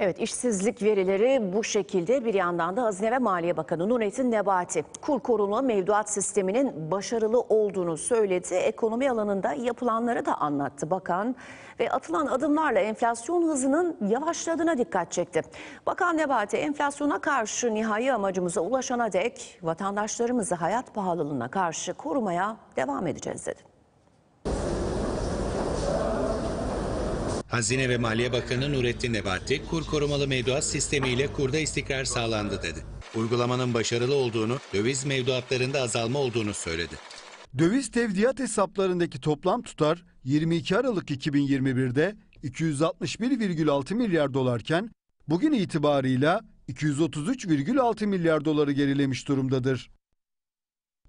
Evet işsizlik verileri bu şekilde bir yandan da Hazine ve Maliye Bakanı Nurettin Nebati kur korunma mevduat sisteminin başarılı olduğunu söyledi. Ekonomi alanında yapılanları da anlattı bakan ve atılan adımlarla enflasyon hızının yavaşladığına dikkat çekti. Bakan Nebati enflasyona karşı nihai amacımıza ulaşana dek vatandaşlarımızı hayat pahalılığına karşı korumaya devam edeceğiz dedi. Hazine ve Maliye Bakanı Nurettin Nebati, kur korumalı mevduat sistemiyle kurda istikrar sağlandı dedi. Uygulamanın başarılı olduğunu, döviz mevduatlarında azalma olduğunu söyledi. Döviz tevdiat hesaplarındaki toplam tutar 22 Aralık 2021'de 261,6 milyar dolarken bugün itibarıyla 233,6 milyar doları gerilemiş durumdadır.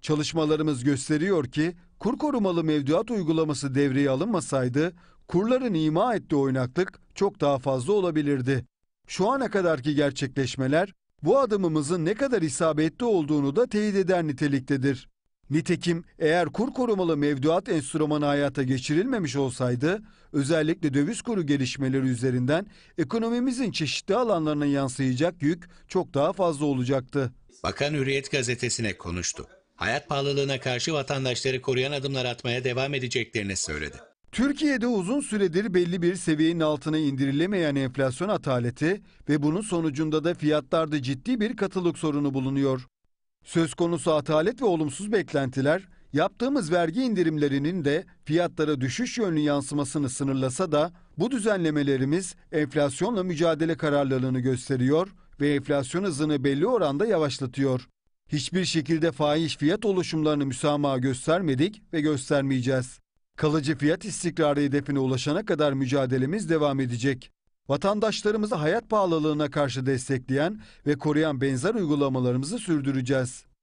Çalışmalarımız gösteriyor ki kur korumalı mevduat uygulaması devreye alınmasaydı kurların ima ettiği oynaklık çok daha fazla olabilirdi. Şu ana kadarki gerçekleşmeler bu adımımızın ne kadar isabetli olduğunu da teyit eder niteliktedir. Nitekim eğer kur korumalı mevduat enstrümanı hayata geçirilmemiş olsaydı, özellikle döviz kuru gelişmeleri üzerinden ekonomimizin çeşitli alanlarına yansıyacak yük çok daha fazla olacaktı. Bakan Hürriyet gazetesine konuştu hayat pahalılığına karşı vatandaşları koruyan adımlar atmaya devam edeceklerini söyledi. Türkiye'de uzun süredir belli bir seviyenin altına indirilemeyen enflasyon ataleti ve bunun sonucunda da fiyatlarda ciddi bir katılık sorunu bulunuyor. Söz konusu atalet ve olumsuz beklentiler yaptığımız vergi indirimlerinin de fiyatlara düşüş yönlü yansımasını sınırlasa da bu düzenlemelerimiz enflasyonla mücadele kararlılığını gösteriyor ve enflasyon hızını belli oranda yavaşlatıyor. Hiçbir şekilde faiz fiyat oluşumlarını müsamaha göstermedik ve göstermeyeceğiz. Kalıcı fiyat istikrarı hedefine ulaşana kadar mücadelemiz devam edecek. Vatandaşlarımızı hayat pahalılığına karşı destekleyen ve koruyan benzer uygulamalarımızı sürdüreceğiz.